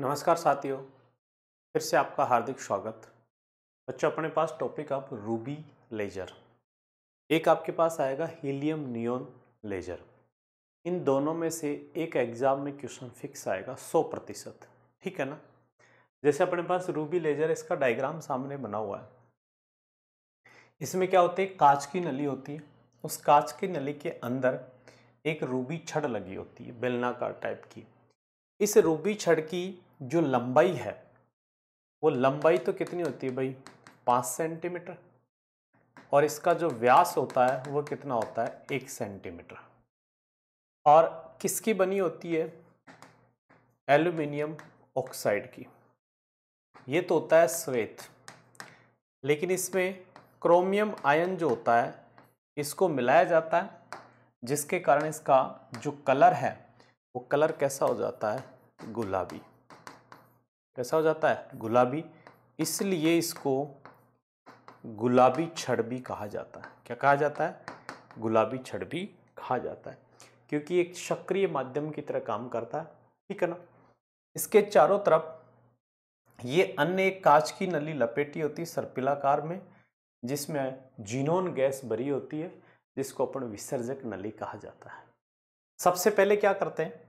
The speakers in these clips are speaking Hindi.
नमस्कार साथियों फिर से आपका हार्दिक स्वागत बच्चों अपने पास टॉपिक आप रूबी लेजर एक आपके पास आएगा हीलियम नियोन लेजर इन दोनों में से एक एग्ज़ाम में क्वेश्चन फिक्स आएगा 100 प्रतिशत ठीक है ना जैसे अपने पास रूबी लेजर इसका डायग्राम सामने बना हुआ है इसमें क्या होती है कांच की नली होती है उस कांच की नली के अंदर एक रूबी छड़ लगी होती है बेलनाकार टाइप की इस रूबी छड़ की जो लंबाई है वो लंबाई तो कितनी होती है भाई पाँच सेंटीमीटर और इसका जो व्यास होता है वो कितना होता है एक सेंटीमीटर और किसकी बनी होती है एल्यूमिनियम ऑक्साइड की ये तो होता है श्वेत लेकिन इसमें क्रोमियम आयन जो होता है इसको मिलाया जाता है जिसके कारण इसका जो कलर है वो कलर कैसा हो जाता है गुलाबी कैसा हो जाता है गुलाबी इसलिए इसको गुलाबी भी कहा जाता है क्या कहा जाता है गुलाबी भी कहा जाता है क्योंकि एक सक्रिय माध्यम की तरह काम करता है ठीक है ना इसके चारों तरफ ये अन्य एक कांच की नली लपेटी होती है सर्पिलाकार में जिसमें जीनोन गैस भरी होती है जिसको अपन विसर्जक नली कहा जाता है सबसे पहले क्या करते हैं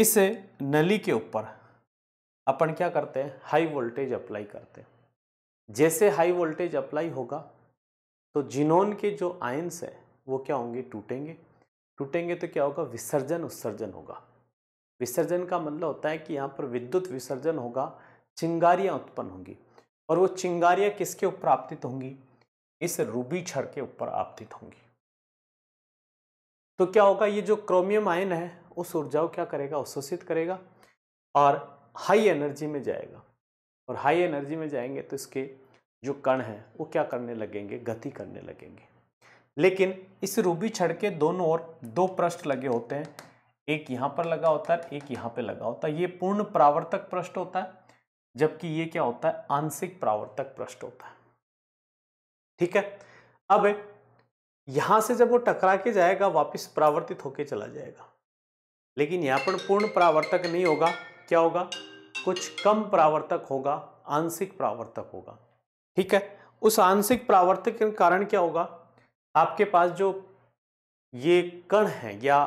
इस नली के ऊपर अपन क्या करते हैं हाई वोल्टेज अप्लाई करते हैं जैसे हाई वोल्टेज अप्लाई होगा तो जिनोन के जो आयंस है वो क्या होंगे टूटेंगे टूटेंगे तो क्या होगा विसर्जन उत्सर्जन होगा विसर्जन का मतलब होता है कि यहाँ पर विद्युत विसर्जन होगा चिंगारियाँ उत्पन्न होंगी और वो चिंगारियाँ किसके ऊपर आपतित होंगी इस रूबी छड़ के ऊपर आपतित होंगी तो क्या होगा ये जो क्रोमियम आयन है उस ऊर्जा को क्या करेगा अवशोषित करेगा और हाई एनर्जी में जाएगा और हाई एनर्जी में जाएंगे तो इसके जो कण हैं वो क्या करने लगेंगे गति करने लगेंगे लेकिन इस रूबी छड़ के दोनों ओर दो पृष्ठ लगे होते हैं एक यहाँ पर लगा होता है एक यहाँ पे लगा होता है ये पूर्ण प्रावर्तक पृष्ठ होता है जबकि ये क्या होता है आंशिक प्रावर्तक पृष्ठ होता है ठीक है अब यहां से जब वो टकरा के जाएगा वापस प्रावर्तित होके चला जाएगा लेकिन यहां पर पूर्ण प्रावर्तक नहीं होगा क्या होगा कुछ कम प्रावर्तक होगा आंशिक प्रावर्तक होगा ठीक है उस आंशिक प्रावर्तक के कारण क्या होगा आपके पास जो ये कण है या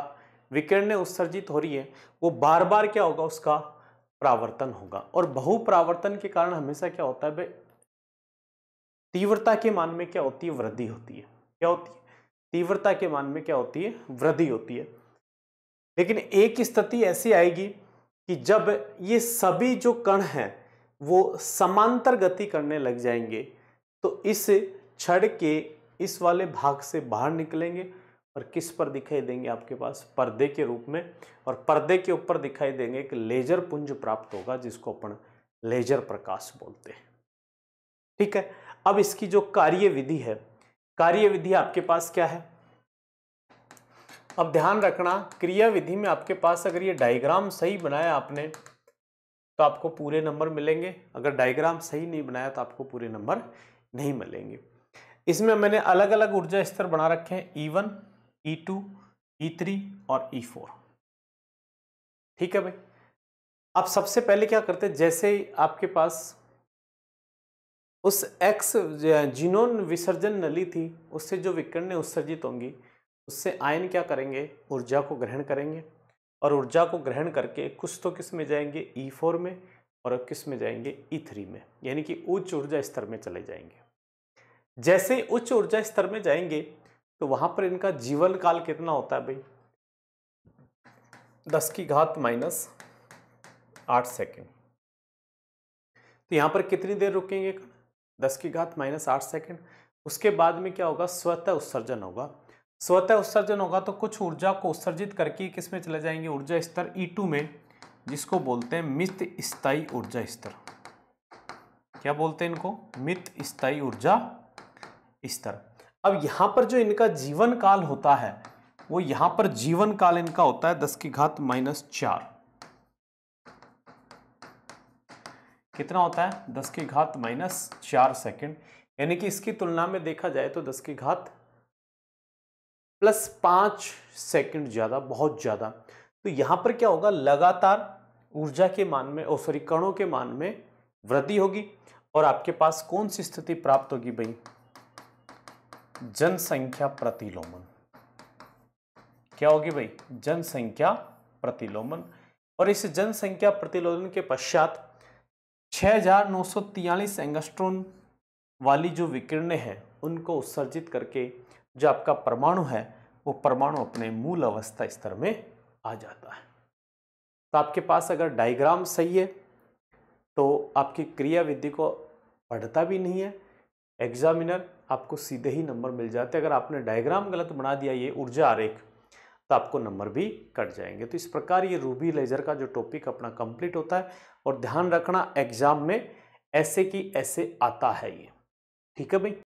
विकिरण उत्सर्जित हो रही है वो बार बार क्या होगा उसका प्रावर्तन होगा और बहुप्रावर्तन के कारण हमेशा क्या होता है तीव्रता के मान में क्या होती है वृद्धि होती है क्या होती है तीव्रता के मान में क्या होती है वृद्धि होती है लेकिन एक स्थिति ऐसी आएगी कि जब ये सभी जो कण हैं वो समांतर गति करने लग जाएंगे तो इस छड़ के इस वाले भाग से बाहर निकलेंगे और किस पर दिखाई देंगे आपके पास पर्दे के रूप में और पर्दे के ऊपर दिखाई देंगे एक लेजर पुंज प्राप्त होगा जिसको अपन लेजर प्रकाश बोलते हैं ठीक है अब इसकी जो कार्य विधि है कार्य विधि आपके पास क्या है अब ध्यान रखना क्रिया विधि में आपके पास अगर ये डायग्राम सही बनाया आपने तो आपको पूरे नंबर मिलेंगे अगर डायग्राम सही नहीं बनाया तो आपको पूरे नंबर नहीं मिलेंगे इसमें मैंने अलग अलग ऊर्जा स्तर बना रखे हैं E one E two E three और ई e फोर ठीक है भाई आप सबसे पहले क्या करते हैं जैसे आपके पास उस एक्स जिनोन विसर्जन नली थी उससे जो विकर्ण उत्सर्जित होंगी उससे आयन क्या करेंगे ऊर्जा को ग्रहण करेंगे और ऊर्जा को ग्रहण करके कुछ तो किस में जाएंगे ई e फोर में और किस में जाएंगे ई e थ्री में यानी कि उच्च ऊर्जा स्तर में चले जाएंगे जैसे उच्च ऊर्जा स्तर में जाएंगे तो वहां पर इनका जीवन काल कितना होता है भाई दस की घात माइनस आठ सेकेंड तो यहां पर कितनी देर रुकेंगे दस की घात माइनस आठ सेकेंड उसके बाद में क्या होगा स्वतः उत्सर्जन होगा स्वतः उत्सर्जन होगा तो कुछ ऊर्जा को उत्सर्जित करके किस में चले जाएंगे ऊर्जा स्तर ई e टू में जिसको बोलते हैं मित स्थाई ऊर्जा स्तर क्या बोलते हैं इनको मित स्थाई ऊर्जा स्तर अब यहाँ पर जो इनका जीवन काल होता है वो यहाँ पर जीवन काल इनका होता है दस की घात माइनस चार कितना होता है दस की घात माइनस चार सेकेंड यानी कि इसकी तुलना में देखा जाए तो दस की घात प्लस पाँच सेकेंड ज़्यादा बहुत ज़्यादा तो यहाँ पर क्या होगा लगातार ऊर्जा के मान में और सॉरी कणों के मान में वृद्धि होगी और आपके पास कौन सी स्थिति प्राप्त होगी भाई जनसंख्या प्रतिलोमन क्या होगी भाई जनसंख्या प्रतिलोमन और इस जनसंख्या प्रतिलोमन के पश्चात छः हजार नौ सौ तियालीस एंगस्ट्रोन वाली जो विकिरणें हैं उनको उत्सर्जित करके जो आपका परमाणु है वो परमाणु अपने मूल अवस्था स्तर में आ जाता है तो आपके पास अगर डायग्राम सही है तो आपकी क्रिया विधि को पढ़ता भी नहीं है एग्जामिनर आपको सीधे ही नंबर मिल जाते हैं अगर आपने डायग्राम गलत बना दिया ये ऊर्जा आरेख तो आपको नंबर भी कट जाएंगे तो इस प्रकार ये रूबी लेजर का जो टॉपिक अपना कंप्लीट होता है और ध्यान रखना एग्जाम में ऐसे की ऐसे आता है ये ठीक है भाई